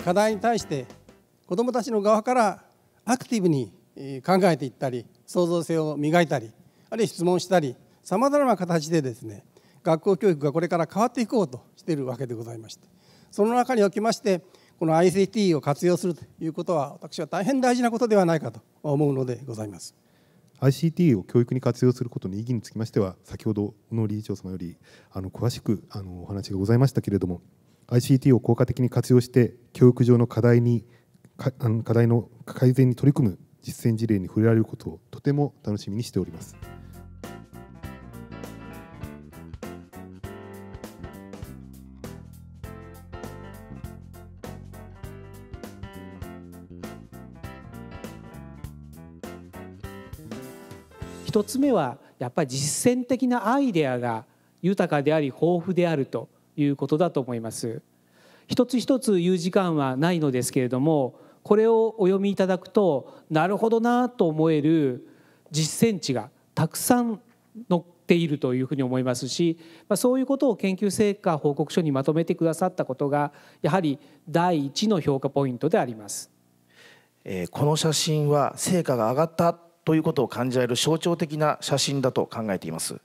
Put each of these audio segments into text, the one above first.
課題に対して子どもたちの側からアクティブに考えていったり創造性を磨いたりあるいは質問したりさまざまな形でですね学校教育がこれから変わっていこうとしているわけでございましてその中におきましてこの ICT を活用するということは私は大変大事なことではないかと思うのでございます。ICT を教育に活用することの意義につきましては先ほど小野理事長様よりあの詳しくあのお話がございましたけれども ICT を効果的に活用して教育上の課題に課題の改善に取り組む実践事例に触れられることをとても楽しみにしております。1つ目はやっぱり実践的なアイデアが豊かであり豊富であるということだと思います一つ一つ言う時間はないのですけれどもこれをお読みいただくとなるほどなと思える実践値がたくさん載っているというふうに思いますし、まあ、そういうことを研究成果報告書にまとめてくださったことがやはり第一の評価ポイントであります。えー、この写真は成果が上がったということを感じられる象徴的な写真だと考えています、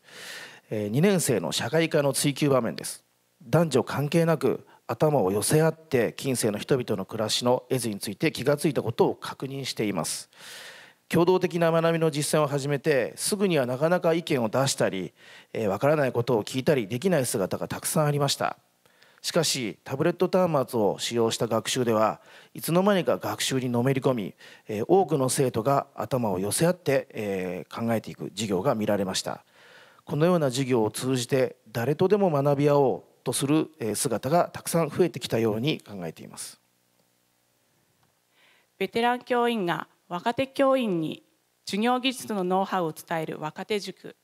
えー、2年生の社会科の追求場面です男女関係なく頭を寄せ合って近世の人々の暮らしの絵図について気が付いたことを確認しています共同的な学びの実践を始めてすぐにはなかなか意見を出したりわ、えー、からないことを聞いたりできない姿がたくさんありましたしかしタブレット端末を使用した学習ではいつの間にか学習にのめり込み、え多くの生徒が頭を寄せ合って、え考えていく授業が見られましたこのような授業を通じて誰とでも学び合おうとする姿がたくさん増えてきたように考えていますベテラン教員が若手教員に授業技術のノウハウを伝える若手塾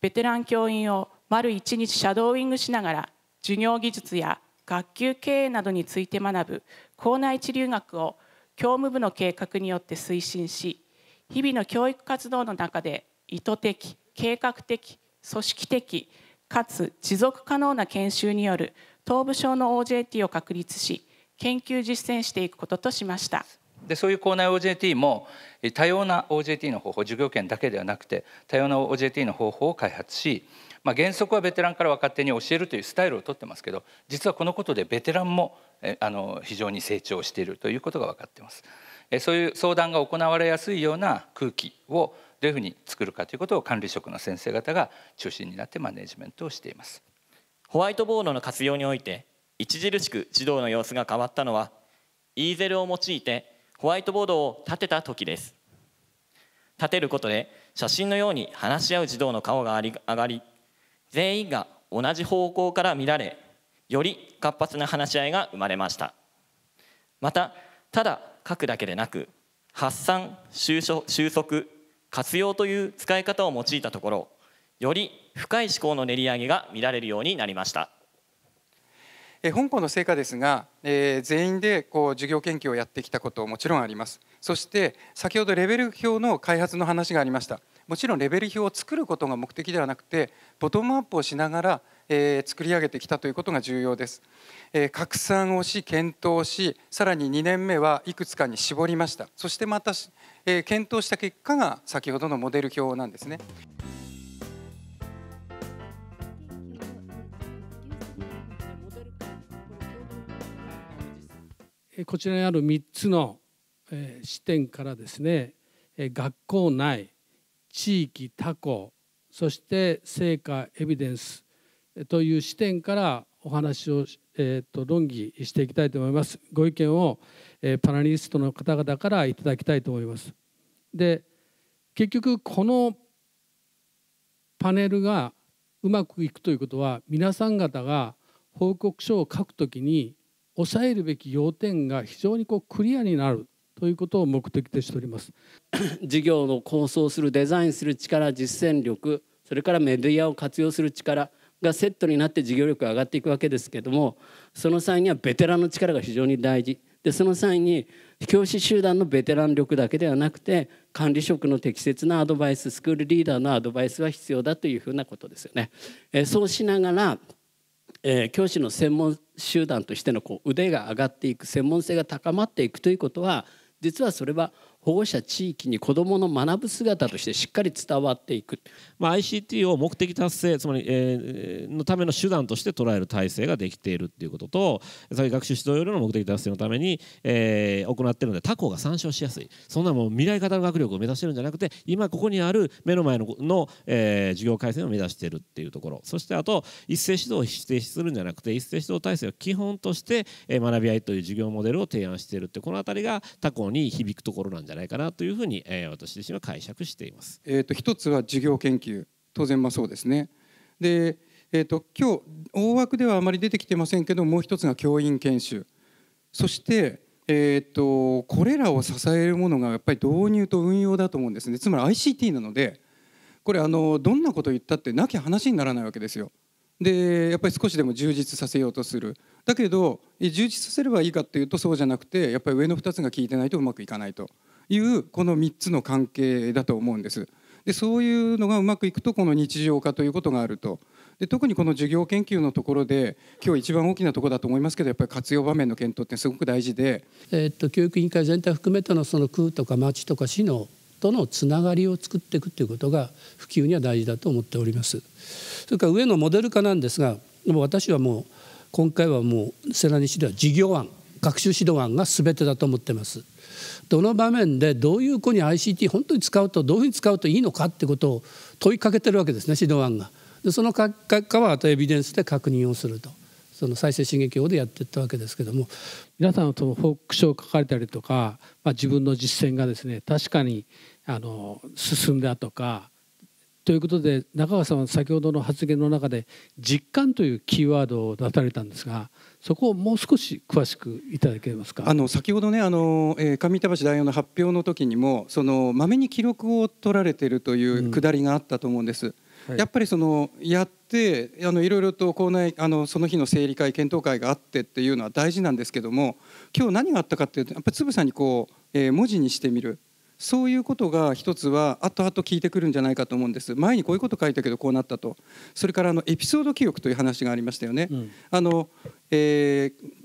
ベテラン教員を丸1日シャドーイングしながら授業技術や学級経営などについて学ぶ校内一留学を教務部の計画によって推進し日々の教育活動の中で意図的計画的組織的かつ持続可能な研修による東部省の OJT を確立し研究実践していくこととしましたでそういう校内 OJT も多様な OJT の方法授業権だけではなくて多様な OJT の方法を開発し、まあ、原則はベテランから若手に教えるというスタイルをとってますけど実はこのことでベテランもえあの非常に成長しているということが分かってます。えそういう相談が行われやすいような空気をどういうふうに作るかということを管理職の先生方が中心になってマネジメントをしていますホワイトボードの活用において著しく児童の様子が変わったのはイーゼルを用いてホワイトボードを立てた時です立てることで写真のように話し合う児童の顔が上がり全員が同じ方向から見られより活発な話し合いが生まれましたまたただ書くだけでなく発散収束活用という使い方を用いたところより深い思考の練り上げが見られるようになりました本校の成果ですが、えー、全員でこう授業研究をやってきたこともちろんありますそして先ほどレベル表の開発の話がありましたもちろんレベル表を作ることが目的ではなくてボトムアップをしながらえ作り上げてきたということが重要です、え拡散をし検討しさらに2年目はいくつかに絞りましたそしてまた、え検討した結果が先ほどのモデル表なんですね。こちらにある3つの視点からですね学校内地域他校そして成果エビデンスという視点からお話を、えーと、論議していきたいと思います。ご意見を、えー、パナリストの方々からいただきたいと思います。で結局このパネルがうまくいくということは皆さん方が報告書を書くときに抑えるべき要点が非常にこうクリアになるということを目的としております 事業の構想するデザインする力実践力それからメディアを活用する力がセットになって事業力が上がっていくわけですけどもその際にはベテランの力が非常に大事でその際に教師集団のベテラン力だけではなくて管理職の適切なアドバイススクールリーダーのアドバイスは必要だというふうなことですよね。えそうしながらえー、教師の専門集団としてのこう腕が上がっていく専門性が高まっていくということは実はそれは保護者地域に子どもの学ぶ姿としてしっかり伝わっていく、まあ、ICT を目的達成つまり、えー、のための手段として捉える体制ができているっていうことと学習指導要領の目的達成のために、えー、行ってるので他校が参照しやすいそんなもう未来型の学力を目指してるんじゃなくて今ここにある目の前のの、えー、授業改善を目指してるっていうところそしてあと一斉指導を否定するんじゃなくて一斉指導体制を基本として、えー、学び合いという授業モデルを提案しているってこの辺りが他校に響くところなんですじゃないかなというふうに、えー、私自身は解釈しています。えーと、一つは事業研究当然まあそうですね。で、えーと、今日大枠ではあまり出てきてませんけどもう一つが教員研修そして、えーと、これらを支えるものがやっぱり導入と運用だと思うんですねつまり ICT なのでこれあのどんなこと言ったってなきゃ話にならないわけですよ。でやっぱり少しでも充実させようとするだけど充実させればいいかっていうとそうじゃなくてやっぱり上の2つが効いてないとうまくいかないというこの3つの関係だと思うんです。でそういうのがうまくいくとこの日常化ということがあると。で特にこの授業研究のところで今日一番大きなところだと思いますけどやっぱり活用場面の検討ってすごく大事で、えー、っと教育委員会全体含めてのその区とか町とか市のとのつながりを作っていくということが普及には大事だと思っております。それから上のモデル化なんですがもう私はもう今回はもう世良西では事業案学習指導案が全てだと思ってます。どの場面でどういう子に ICT 本当に使うとどういうふうに使うといいのかってことを問いかけてるわけですね指導案が。でその結果はあとエビデンスで確認をすると。その再生刺激法でやってったわけですけども皆さんのその報告書を書かれたりとか、まあ、自分の実践がですね確かにあの進んだとかということで中川さんは先ほどの発言の中で実感というキーワードを出されたんですがそこをもう少し詳しくいただけますかあの先ほどねあの、えー、上板橋代表の発表の時にもそのまめに記録を取られているというくだりがあったと思うんです。うんやっぱりそのやってあのいろいろと校内あのその日の整理会検討会があってっていうのは大事なんですけども今日何があったかっていうとやっぱりつぶさにこう、えー、文字にしてみるそういうことが一つは後々聞いてくるんじゃないかと思うんです前にこういうこと書いたけどこうなったとそれからあのエピソード記憶という話がありましたよね。うん、あのえー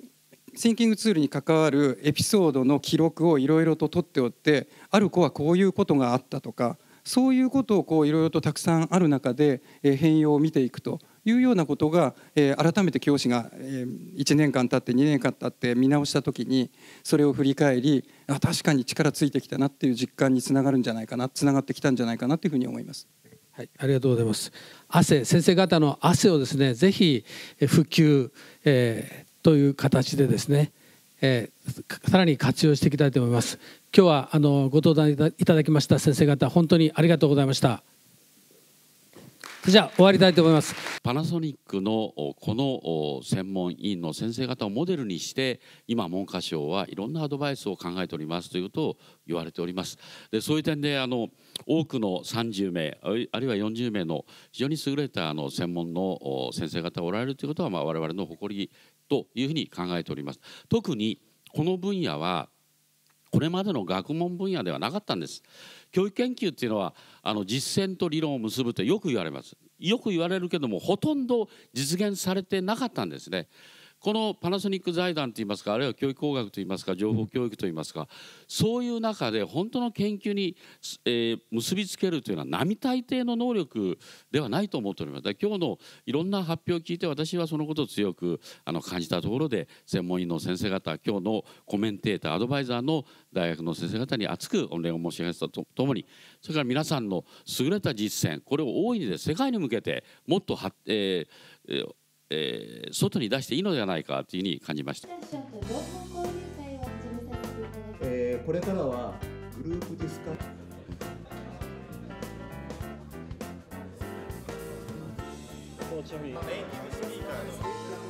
シンキングツールに関わるエピソードの記録をいろいろと取っておってある子はこういうことがあったとかそういうことをいろいろとたくさんある中でえ変容を見ていくというようなことが、えー、改めて教師が、えー、1年間経って2年間経って見直した時にそれを振り返りあ確かに力ついてきたなっていう実感につながるんじゃないかなつながってきたんじゃないかなというふうに思います。はい、ありがとうございます。汗、先生方の汗をですね、ぜひ復旧、えー、という形でですね、えー、さらに活用していきたいと思います。今日はあのご登壇いただきました先生方、本当にありがとうございました。じゃあ終わりたいと思いますパナソニックのこの専門委員の先生方をモデルにして今文科省はいろんなアドバイスを考えておりますということを言われておりますでそういう点であの多くの30名あるいは40名の非常に優れたあの専門の先生方がおられるということはまあ我々の誇りというふうに考えております特にこの分野はこれまでの学問分野ではなかったんです教育研究っていうのはあの実践と理論を結ぶってよく言われますよく言われるけどもほとんど実現されてなかったんですねこのパナソニック財団といいますかあるいは教育工学といいますか情報教育といいますかそういう中で本当の研究に、えー、結びつけるというのは並大抵の能力ではないと思っております今日のいろんな発表を聞いて私はそのことを強くあの感じたところで専門医の先生方今日のコメンテーターアドバイザーの大学の先生方に厚く御礼を申し上げたとともにそれから皆さんの優れた実践これを大いにで世界に向けてもっとは、えー、えー、外に出していいのではないかというふうに感じました。えー、これからはグループディスカッション。